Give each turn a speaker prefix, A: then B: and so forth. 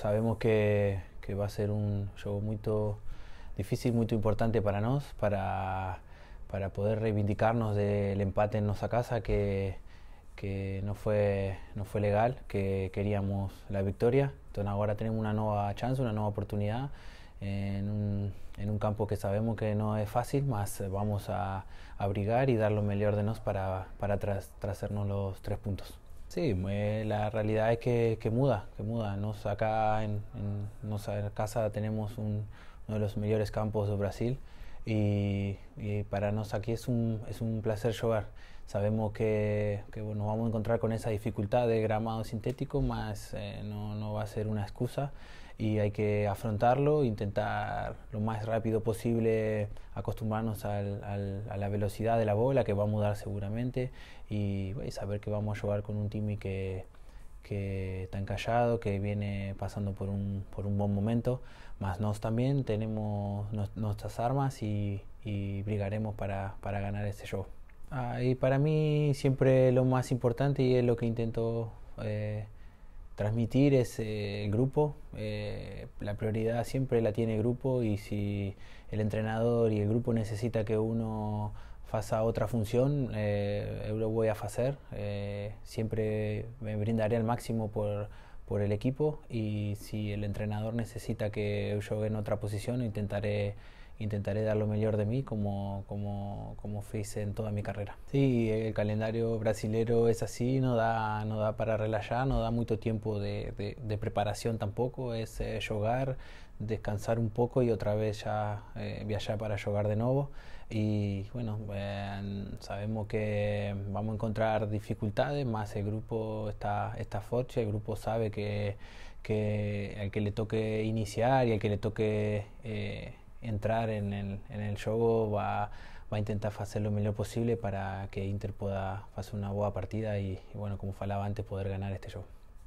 A: sabemos que, va a ser un juego muy difícil, muy importante para nosotros, para, poder reivindicarnos del empate en nuestra casa que, no fue, legal, que queríamos la victoria. Entonces ahora tenemos una nueva chance, una nueva oportunidad en un, campo que sabemos que no es fácil, más vamos a, abrigar y dar lo mejor de nosotros para, para los tres puntos. Sí, eh, la realidad es que, que, muda, que muda. Nos, acá en, en, casa tenemos un, uno de los mejores campos de Brasil y, para nosotros aquí es un, es un placer jugar. Sabemos que, que nos vamos a encontrar con esa dificultad de gramado sintético, más eh, no, no va a ser una excusa y hay que afrontarlo, intentar lo más rápido posible acostumbrarnos a la velocidad de la bola que va a mudar seguramente y, saber que vamos a jugar con un team que, que está encallado, que viene pasando por un, por un buen momento, más nos también tenemos nuestras armas y, y brigaremos para, para, ganar este show. Ah, y para mí siempre lo más importante y es lo que intento... Eh, transmitir ese grupo. Eh, la prioridad siempre la tiene el grupo y si el entrenador y el grupo necesita que uno faça otra función, eh, yo lo voy a hacer. Eh, siempre me brindaré al máximo por, el equipo y si el entrenador necesita que yo juegue en otra posición, intentaré intentaré dar lo mejor de mí como, como, como hice en toda mi carrera. Sí, el calendario brasilero es así, no da, no da para relajar, no da mucho tiempo de, de, preparación tampoco, es eh, descansar un poco y otra vez ya eh, viajar para jugar de nuevo. Y bueno, em, sabemos que vamos a encontrar dificultades, más el grupo está, está fuerte, el grupo sabe que, que al que le toque iniciar y al que le toque... Eh, entrar en el, en el va, va a intentar hacer lo mejor posible para que Inter pueda hacer una buena partida y bueno, como falaba antes, poder ganar este juego.